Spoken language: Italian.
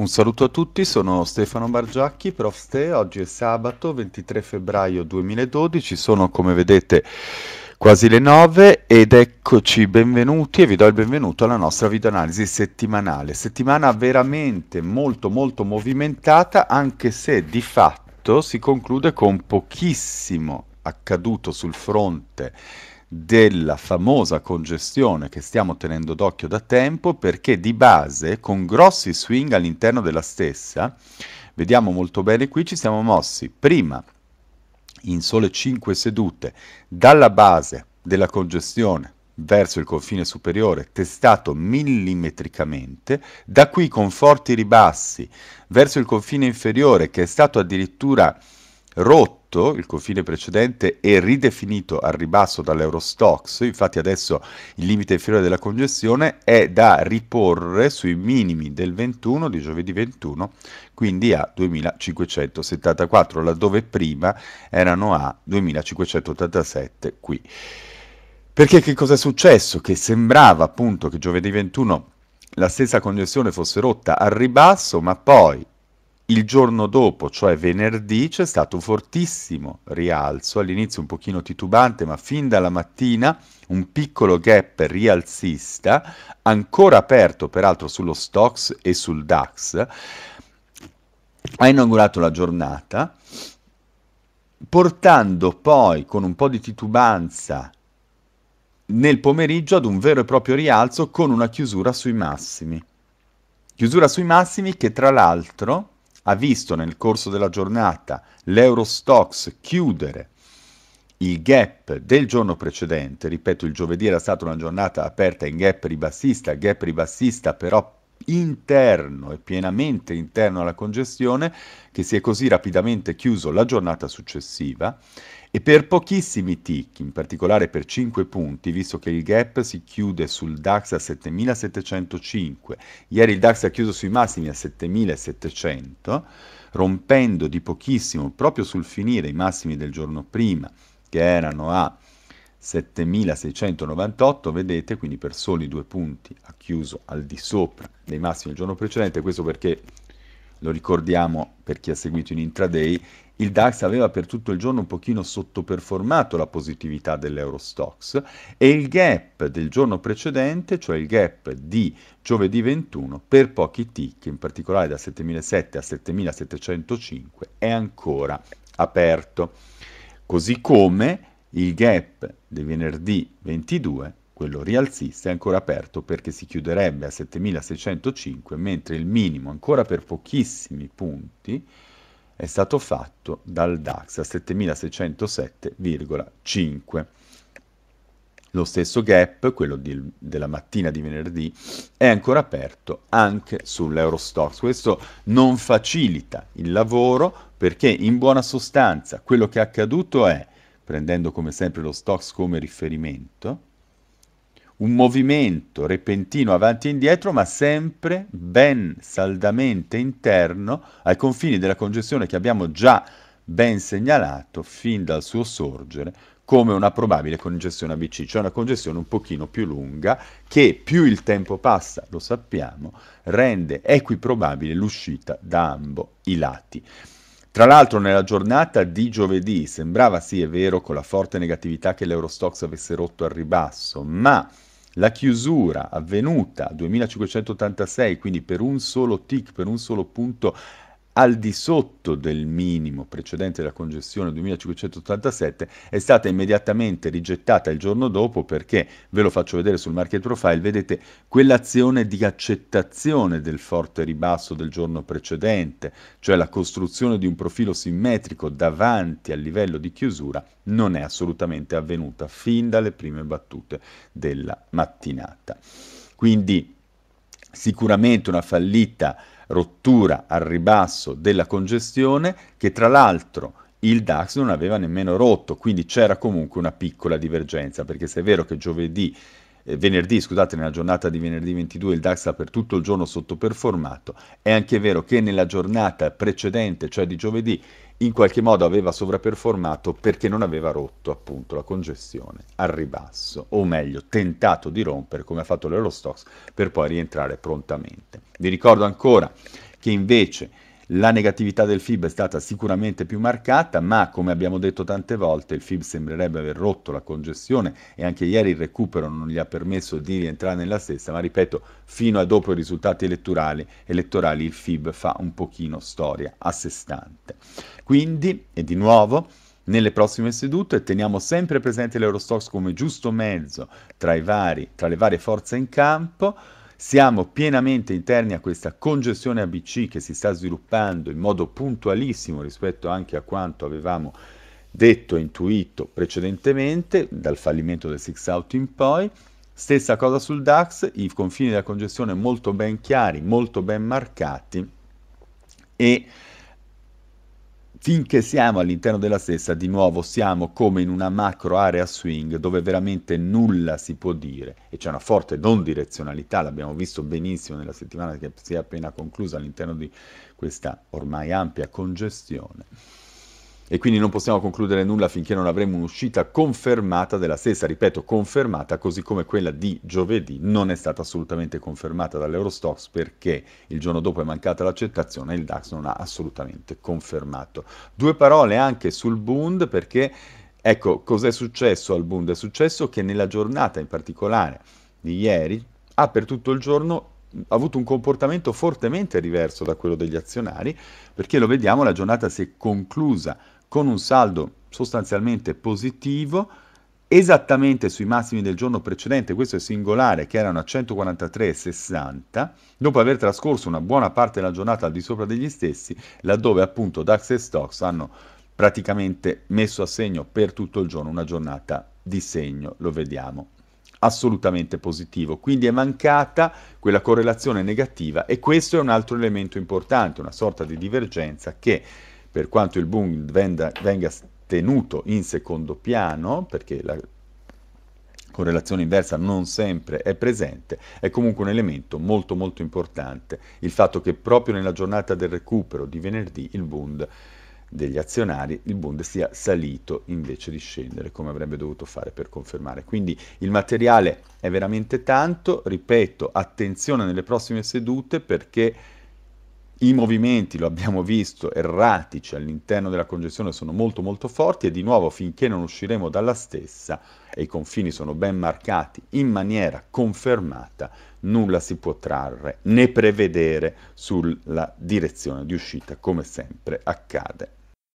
Un saluto a tutti, sono Stefano Bargiacchi, Prof. Ste, oggi è sabato 23 febbraio 2012, sono come vedete quasi le 9 ed eccoci benvenuti e vi do il benvenuto alla nostra videoanalisi settimanale. Settimana veramente molto molto movimentata anche se di fatto si conclude con pochissimo accaduto sul fronte della famosa congestione che stiamo tenendo d'occhio da tempo perché di base con grossi swing all'interno della stessa, vediamo molto bene qui, ci siamo mossi prima in sole 5 sedute dalla base della congestione verso il confine superiore testato millimetricamente, da qui con forti ribassi verso il confine inferiore che è stato addirittura rotto ridotto il confine precedente è ridefinito al ribasso dall'Eurostox, infatti adesso il limite inferiore della congestione è da riporre sui minimi del 21 di giovedì 21, quindi a 2574, laddove prima erano a 2587 qui. Perché che cosa è successo? Che sembrava appunto che giovedì 21 la stessa congestione fosse rotta al ribasso, ma poi il giorno dopo, cioè venerdì, c'è stato un fortissimo rialzo, all'inizio un pochino titubante, ma fin dalla mattina un piccolo gap rialzista, ancora aperto peraltro sullo Stocks e sul DAX, ha inaugurato la giornata, portando poi con un po' di titubanza nel pomeriggio ad un vero e proprio rialzo con una chiusura sui massimi. Chiusura sui massimi che tra l'altro ha visto nel corso della giornata l'Eurostox chiudere il gap del giorno precedente, ripeto il giovedì era stata una giornata aperta in gap ribassista, gap ribassista però interno e pienamente interno alla congestione che si è così rapidamente chiuso la giornata successiva e per pochissimi tick, in particolare per 5 punti, visto che il gap si chiude sul DAX a 7705, ieri il DAX ha chiuso sui massimi a 7700, rompendo di pochissimo proprio sul finire i massimi del giorno prima che erano a 7698, vedete, quindi per soli due punti ha chiuso al di sopra dei massimi del giorno precedente, questo perché, lo ricordiamo per chi ha seguito in intraday, il DAX aveva per tutto il giorno un pochino sottoperformato la positività dell'Eurostox e il gap del giorno precedente, cioè il gap di giovedì 21, per pochi tick, in particolare da 7.700 a 7705, è ancora aperto. Così come il gap del venerdì 22, quello rialzista, è ancora aperto perché si chiuderebbe a 7605, mentre il minimo ancora per pochissimi punti è stato fatto dal DAX a 7607,5. Lo stesso gap, quello di, della mattina di venerdì, è ancora aperto anche sull'Eurostox. Questo non facilita il lavoro perché in buona sostanza quello che è accaduto è prendendo come sempre lo stocks come riferimento, un movimento repentino avanti e indietro, ma sempre ben saldamente interno ai confini della congestione che abbiamo già ben segnalato fin dal suo sorgere come una probabile congestione ABC, cioè una congestione un pochino più lunga che più il tempo passa, lo sappiamo, rende equiprobabile l'uscita da ambo i lati. Tra l'altro nella giornata di giovedì sembrava sì è vero con la forte negatività che l'Eurostox avesse rotto al ribasso, ma la chiusura avvenuta a 2586, quindi per un solo tick, per un solo punto al di sotto del minimo precedente la congestione 2587 è stata immediatamente rigettata il giorno dopo perché, ve lo faccio vedere sul market profile, vedete quell'azione di accettazione del forte ribasso del giorno precedente, cioè la costruzione di un profilo simmetrico davanti al livello di chiusura, non è assolutamente avvenuta fin dalle prime battute della mattinata. Quindi sicuramente una fallita rottura al ribasso della congestione che tra l'altro il DAX non aveva nemmeno rotto, quindi c'era comunque una piccola divergenza, perché se è vero che giovedì eh, venerdì, scusate, nella giornata di venerdì 22 il DAX ha per tutto il giorno sottoperformato, è anche vero che nella giornata precedente, cioè di giovedì, in qualche modo aveva sovraperformato perché non aveva rotto appunto la congestione al ribasso, o meglio tentato di rompere come ha fatto l'Eurostox per poi rientrare prontamente. Vi ricordo ancora che invece la negatività del FIB è stata sicuramente più marcata, ma come abbiamo detto tante volte, il FIB sembrerebbe aver rotto la congestione e anche ieri il recupero non gli ha permesso di rientrare nella stessa, ma ripeto, fino a dopo i risultati elettorali, elettorali il FIB fa un pochino storia a sé stante. Quindi, e di nuovo, nelle prossime sedute teniamo sempre presente l'Eurostox come giusto mezzo tra, vari, tra le varie forze in campo, siamo pienamente interni a questa congestione ABC che si sta sviluppando in modo puntualissimo rispetto anche a quanto avevamo detto e intuito precedentemente, dal fallimento del six out in poi. Stessa cosa sul DAX, i confini della congestione molto ben chiari, molto ben marcati e finché siamo all'interno della stessa, di nuovo siamo come in una macro area swing dove veramente nulla si può dire e c'è una forte non direzionalità, l'abbiamo visto benissimo nella settimana che si è appena conclusa all'interno di questa ormai ampia congestione e quindi non possiamo concludere nulla finché non avremo un'uscita confermata della stessa, ripeto, confermata, così come quella di giovedì non è stata assolutamente confermata dall'Eurostox perché il giorno dopo è mancata l'accettazione e il DAX non ha assolutamente confermato. Due parole anche sul Bund perché ecco cos'è successo al Bund? È successo che nella giornata in particolare di ieri ha per tutto il giorno ha avuto un comportamento fortemente diverso da quello degli azionari perché lo vediamo la giornata si è conclusa con un saldo sostanzialmente positivo, esattamente sui massimi del giorno precedente, questo è singolare, che erano a 143,60, dopo aver trascorso una buona parte della giornata al di sopra degli stessi, laddove appunto DAX e Stocks hanno praticamente messo a segno per tutto il giorno una giornata di segno, lo vediamo assolutamente positivo, quindi è mancata quella correlazione negativa e questo è un altro elemento importante, una sorta di divergenza che per quanto il Bund venda, venga tenuto in secondo piano, perché la correlazione inversa non sempre è presente, è comunque un elemento molto molto importante, il fatto che proprio nella giornata del recupero di venerdì il Bund degli azionari, il Bund sia salito invece di scendere come avrebbe dovuto fare per confermare. Quindi il materiale è veramente tanto, ripeto, attenzione nelle prossime sedute perché i movimenti, lo abbiamo visto, erratici all'interno della congestione sono molto molto forti e di nuovo finché non usciremo dalla stessa e i confini sono ben marcati in maniera confermata, nulla si può trarre né prevedere sulla direzione di uscita come sempre accade